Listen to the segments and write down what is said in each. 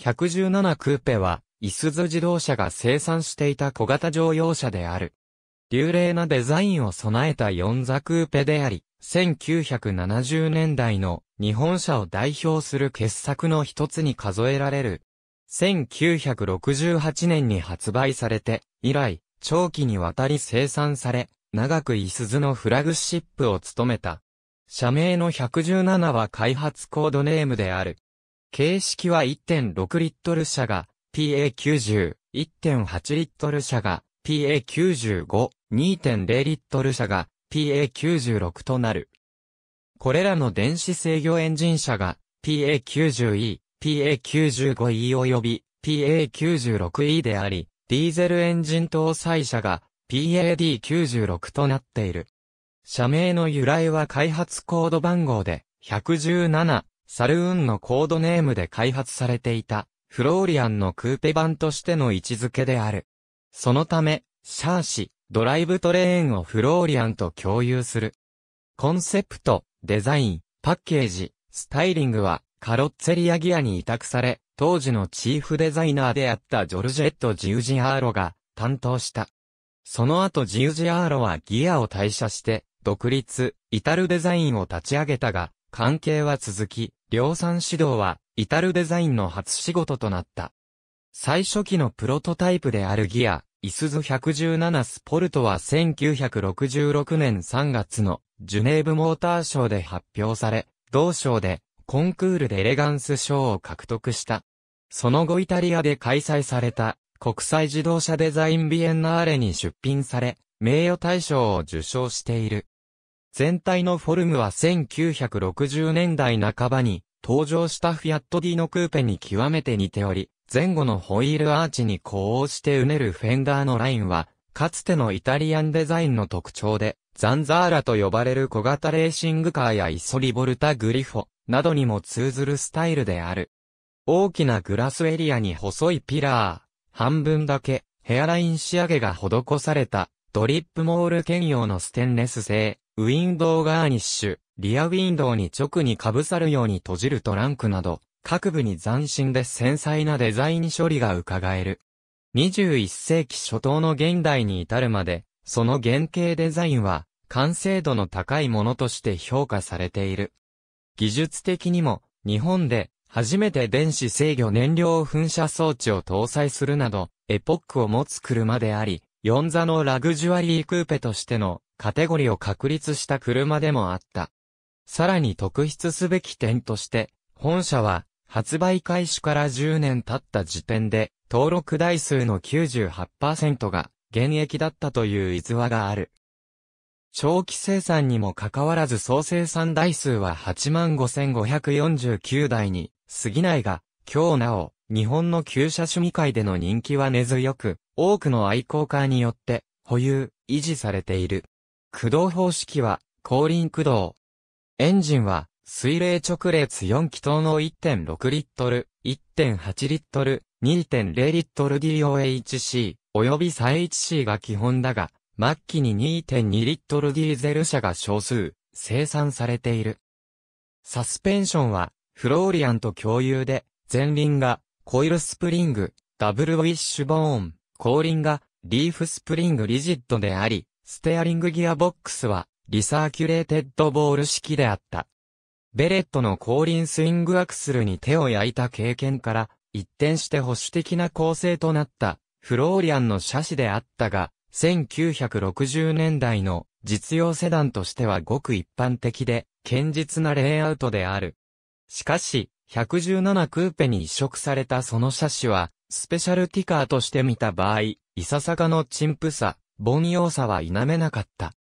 117クーペは、イスズ自動車が生産していた小型乗用車である。流麗なデザインを備えた四座クーペであり、1970年代の日本車を代表する傑作の一つに数えられる。1968年に発売されて、以来、長期にわたり生産され、長くイスズのフラグシップを務めた。社名の117は開発コードネームである。形式は1.6リットル車が PA90、1.8リットル車が PA95、2.0リットル車が PA96 となる。これらの電子制御エンジン車が PA90E、PA95E 及び PA96E であり、ディーゼルエンジン搭載車が PAD96 となっている。社名の由来は開発コード番号で117サルーンのコードネームで開発されていた、フローリアンのクーペ版としての位置づけである。そのため、シャーシ、ドライブトレーンをフローリアンと共有する。コンセプト、デザイン、パッケージ、スタイリングは、カロッツェリアギアに委託され、当時のチーフデザイナーであったジョルジェット・ジュージアーロが担当した。その後ジュージアーロはギアを退社して、独立、イタルデザインを立ち上げたが、関係は続き、量産指導は、至るデザインの初仕事となった。最初期のプロトタイプであるギア、イスズ117スポルトは1966年3月のジュネーブモーターショーで発表され、同賞でコンクールでエレガンス賞を獲得した。その後イタリアで開催された国際自動車デザインビエンナーレに出品され、名誉大賞を受賞している。全体のフォルムは1960年代半ばに登場したフィアットディのクーペに極めて似ており、前後のホイールアーチに呼応してうねるフェンダーのラインは、かつてのイタリアンデザインの特徴で、ザンザーラと呼ばれる小型レーシングカーやイソリボルタグリフォなどにも通ずるスタイルである。大きなグラスエリアに細いピラー、半分だけヘアライン仕上げが施されたドリップモール兼用のステンレス製ウィンドウガーニッシュ、リアウィンドウに直に被さるように閉じるトランクなど、各部に斬新で繊細なデザイン処理が伺える。21世紀初頭の現代に至るまで、その原型デザインは、完成度の高いものとして評価されている。技術的にも、日本で、初めて電子制御燃料噴射装置を搭載するなど、エポックを持つ車であり、4座のラグジュアリークーペとしてのカテゴリを確立した車でもあった。さらに特筆すべき点として、本社は発売開始から10年経った時点で、登録台数の98%が現役だったという逸話がある。長期生産にもかかわらず総生産台数は85,549台に過ぎないが、今日なお、日本の旧車趣味界での人気は根強く、多くの愛好家によって保有、維持されている。駆動方式は、後輪駆動。エンジンは、水冷直列4気筒の1.6リットル、1.8リットル、2.0リットル DOHC、及び再1 c が基本だが、末期に2.2リットルディーゼル車が少数、生産されている。サスペンションは、フローリアンと共有で、前輪が、コイルスプリング、ダブルウィッシュボーン、後輪が、リーフスプリングリジットであり、ステアリングギアボックスは、リサーキュレーテッドボール式であった。ベレットの後輪スイングアクスルに手を焼いた経験から、一転して保守的な構成となった、フローリアンの車種であったが、1960年代の実用セダンとしてはごく一般的で、堅実なレイアウトである。しかし、117クーペに移植されたその車種は、スペシャルティカーとして見た場合、いささかの陳腐さ、凡庸さは否めなかった。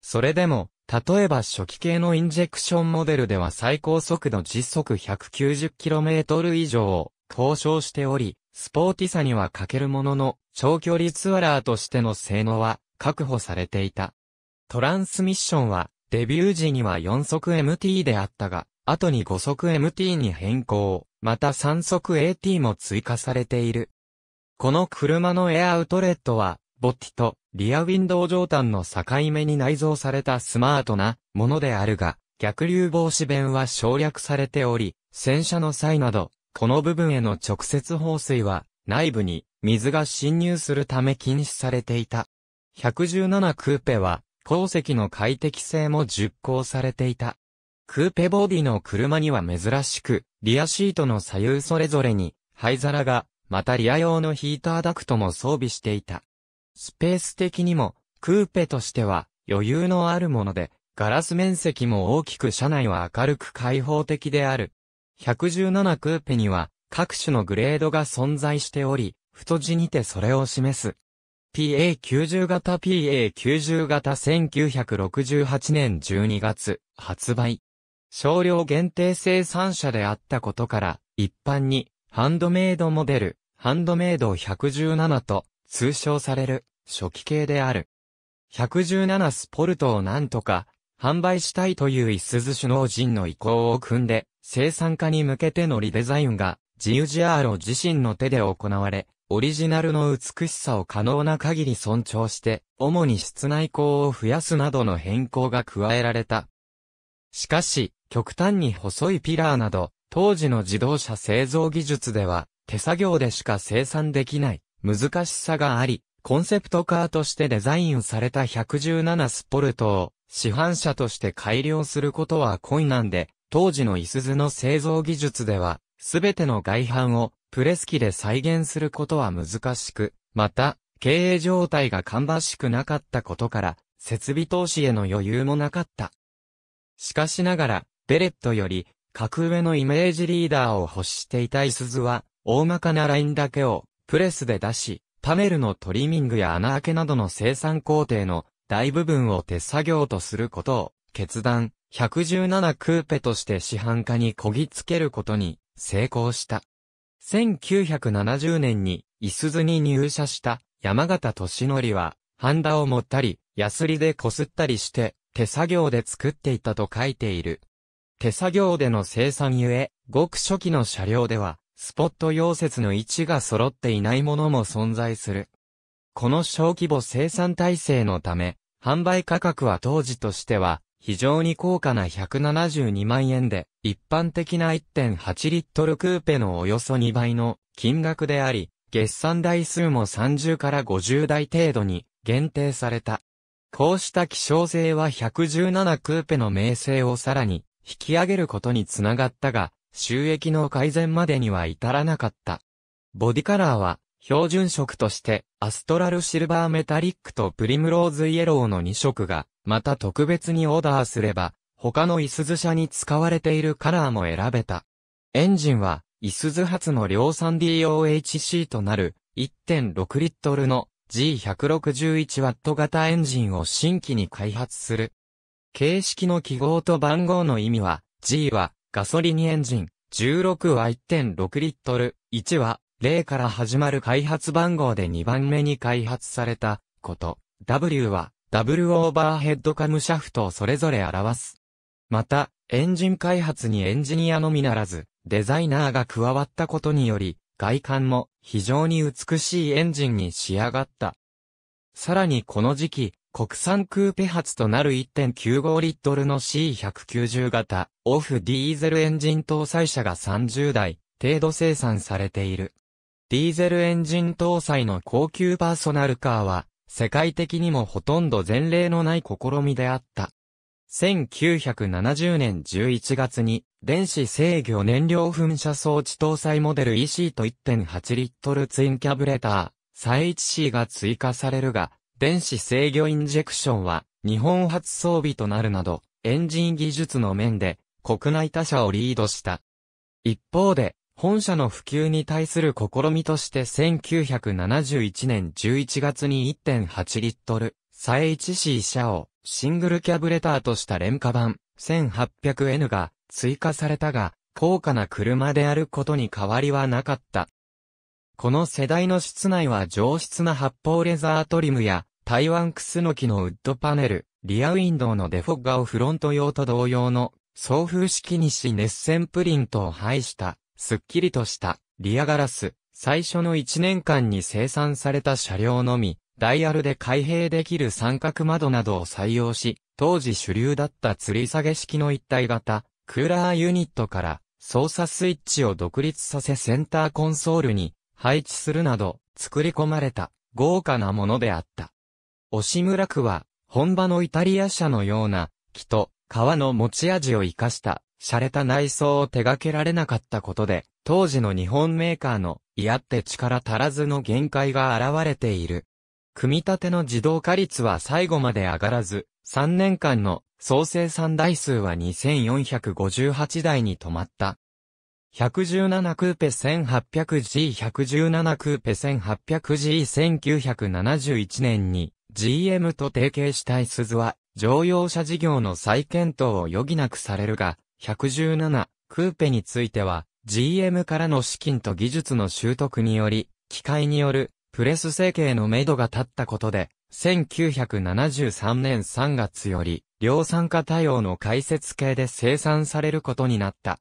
それでも、例えば初期系のインジェクションモデルでは最高速度時速 190km 以上を交渉しており、スポーティさには欠けるものの、長距離ツアラーとしての性能は確保されていた。トランスミッションは、デビュー時には4速 MT であったが、後に5速 MT に変更、また3速 AT も追加されている。この車のエアウトレットは、ボッティとリアウィンドウ上端の境目に内蔵されたスマートなものであるが、逆流防止弁は省略されており、洗車の際など、この部分への直接放水は、内部に水が侵入するため禁止されていた。117クーペは、鉱石の快適性も実行されていた。クーペボディの車には珍しく、リアシートの左右それぞれに、灰皿が、またリア用のヒーターダクトも装備していた。スペース的にも、クーペとしては余裕のあるもので、ガラス面積も大きく車内は明るく開放的である。117クーペには各種のグレードが存在しており、太字にてそれを示す。PA90 型 PA90 型1968年12月発売。少量限定生産車であったことから、一般にハンドメイドモデル、ハンドメイド117と通称される、初期系である。117スポルトをなんとか、販売したいというイスズ首脳陣の意向を組んで、生産化に向けてのリデザインが、ジウジアーロ自身の手で行われ、オリジナルの美しさを可能な限り尊重して、主に室内光を増やすなどの変更が加えられた。しかし、極端に細いピラーなど、当時の自動車製造技術では、手作業でしか生産できない、難しさがあり、コンセプトカーとしてデザインされた117スポルトを市販車として改良することは困難で、当時のイスズの製造技術では、すべての外反をプレス機で再現することは難しく、また、経営状態が芳しくなかったことから、設備投資への余裕もなかった。しかしながら、ベレットより、格上のイメージリーダーを欲していたイスズは、大まかなラインだけをプレスで出し、パネルのトリミングや穴開けなどの生産工程の大部分を手作業とすることを決断、117クーペとして市販化にこぎつけることに成功した。1970年に、いすずに入社した山形敏則は、ハンダを持ったり、ヤスリでこすったりして、手作業で作っていたと書いている。手作業での生産ゆえ、ごく初期の車両では、スポット溶接の位置が揃っていないものも存在する。この小規模生産体制のため、販売価格は当時としては、非常に高価な172万円で、一般的な1.8リットルクーペのおよそ2倍の金額であり、月産台数も30から50台程度に限定された。こうした希少性は117クーペの名声をさらに引き上げることにつながったが、収益の改善までには至らなかった。ボディカラーは、標準色として、アストラルシルバーメタリックとプリムローズイエローの2色が、また特別にオーダーすれば、他のイスズ社に使われているカラーも選べた。エンジンは、イスズ発の量産 DOHC となる1.6リットルの G161W 型エンジンを新規に開発する。形式の記号と番号の意味は、G はガソリンエンジン、16は1.6リットル、1は0から始まる開発番号で2番目に開発されたこと、W はダブルオーバーヘッドカムシャフトをそれぞれ表す。また、エンジン開発にエンジニアのみならず、デザイナーが加わったことにより、外観も非常に美しいエンジンに仕上がった。さらにこの時期、国産クーペ発となる1.95リットルの C190 型、オフディーゼルエンジン搭載車が30台、程度生産されている。ディーゼルエンジン搭載の高級パーソナルカーは、世界的にもほとんど前例のない試みであった。1970年11月に、電子制御燃料噴射装置搭載モデル EC と1.8リットルツインキャブレター、サイ 1C が追加されるが、電子制御インジェクションは、日本初装備となるなど、エンジン技術の面で、国内他社をリードした。一方で、本社の普及に対する試みとして1971年11月に1.8リットル、最 1C 車をシングルキャブレターとした廉価版 1800N が追加されたが、高価な車であることに変わりはなかった。この世代の室内は上質な発泡レザートリムや台湾クスノキのウッドパネル、リアウィンドウのデフォッガをフロント用と同様の送風式にし熱線プリントを配した、すっきりとしたリアガラス。最初の1年間に生産された車両のみ、ダイヤルで開閉できる三角窓などを採用し、当時主流だった吊り下げ式の一体型、クーラーユニットから操作スイッチを独立させセンターコンソールに配置するなど作り込まれた豪華なものであった。押村区は、本場のイタリア車のような、木と、革の持ち味を活かした、洒落た内装を手掛けられなかったことで、当時の日本メーカーの、いやって力足らずの限界が現れている。組み立ての自動化率は最後まで上がらず、3年間の総生産台数は2458台に止まった。117クーペ 1800G117 クーペ 1800G1971 年に GM と提携したい鈴は、乗用車事業の再検討を余儀なくされるが、117クーペについては、GM からの資金と技術の習得により、機械によるプレス成形のめどが立ったことで、1973年3月より、量産化対応の解説系で生産されることになった。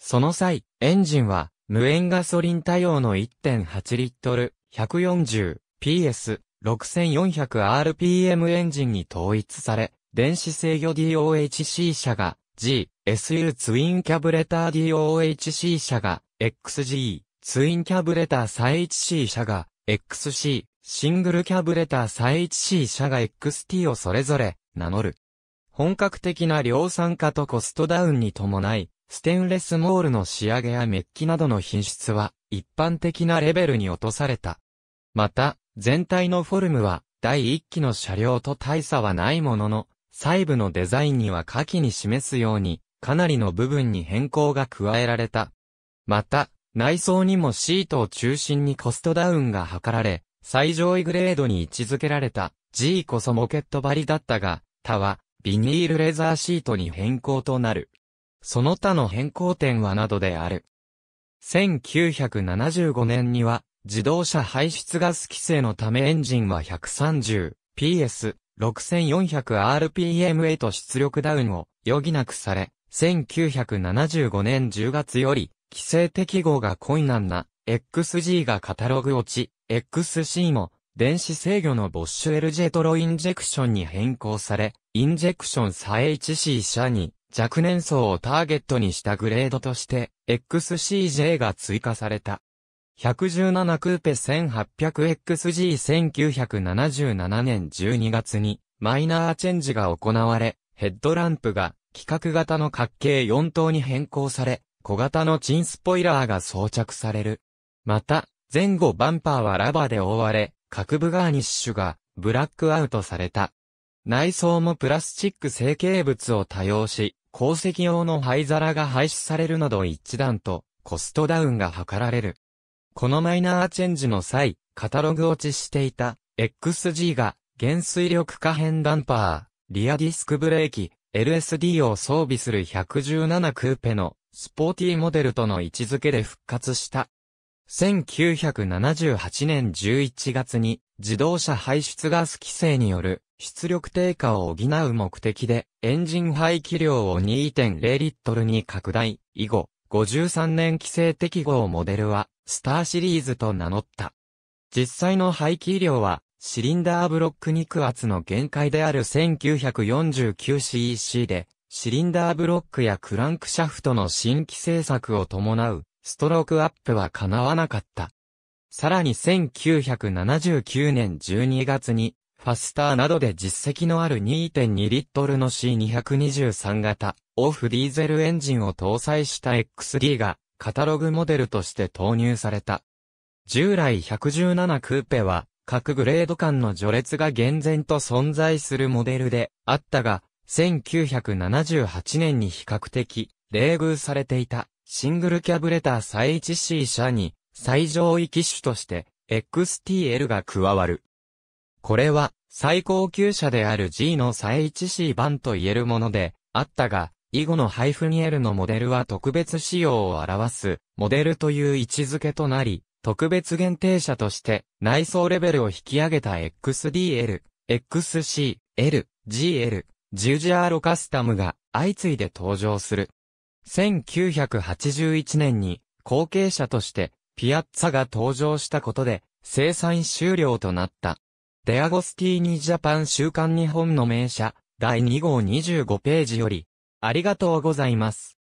その際、エンジンは、無塩ガソリン対応の1.8リットル、140PS 6400rpm エンジンに統一され、電子制御 DOHC 車が G、SU ツインキャブレター DOHC 車が XG、ツインキャブレター再 1C 車が XC、シングルキャブレター再 1C 車が XT をそれぞれ名乗る。本格的な量産化とコストダウンに伴い、ステンレスモールの仕上げやメッキなどの品質は一般的なレベルに落とされた。また、全体のフォルムは第1期の車両と大差はないものの、細部のデザインには下記に示すように、かなりの部分に変更が加えられた。また、内装にもシートを中心にコストダウンが図られ、最上位グレードに位置づけられた G こそモケット張りだったが、他はビニールレザーシートに変更となる。その他の変更点はなどである。1975年には自動車排出ガス規制のためエンジンは 130PS6400rpm へと出力ダウンを余儀なくされ、1975年10月より、規制適合が困難な XG がカタログ落ち、XC も電子制御のボッシュ L ジェトロインジェクションに変更され、インジェクション差 HC 社に若年層をターゲットにしたグレードとして XCJ が追加された。117クーペ 1800XG1977 年12月にマイナーチェンジが行われ、ヘッドランプが規格型の角形4等に変更され、小型のチンスポイラーが装着される。また、前後バンパーはラバーで覆われ、各部ガーニッシュがブラックアウトされた。内装もプラスチック成形物を多用し、鉱石用の灰皿が廃止されるなど一段とコストダウンが図られる。このマイナーチェンジの際、カタログ落ちしていた XG が減衰力可変ダンパー、リアディスクブレーキ、LSD を装備する117クーペのスポーティーモデルとの位置づけで復活した。1978年11月に自動車排出ガス規制による出力低下を補う目的でエンジン排気量を2.0リットルに拡大以後53年規制適合モデルはスターシリーズと名乗った。実際の排気量は、シリンダーブロック肉圧の限界である 1949cc で、シリンダーブロックやクランクシャフトの新規製作を伴う、ストロークアップは叶わなかった。さらに1979年12月に、ファスターなどで実績のある2.2リットルの C223 型、オフディーゼルエンジンを搭載した XD がカタログモデルとして投入された。従来117クーペは、各グレード間の序列が厳然と存在するモデルであったが、1978年に比較的、冷遇されていた、シングルキャブレター最 1C 車に、最上位機種として、XTL が加わる。これは、最高級車である G の最 1C 版と言えるもので、あったが、以後のハイフニエルのモデルは特別仕様を表す、モデルという位置づけとなり、特別限定車として内装レベルを引き上げた XDL、XC、L、GL、10GR カスタムが相次いで登場する。1981年に後継者としてピアッツァが登場したことで生産終了となった。デアゴスティーニジャパン週刊日本の名車第2号25ページよりありがとうございます。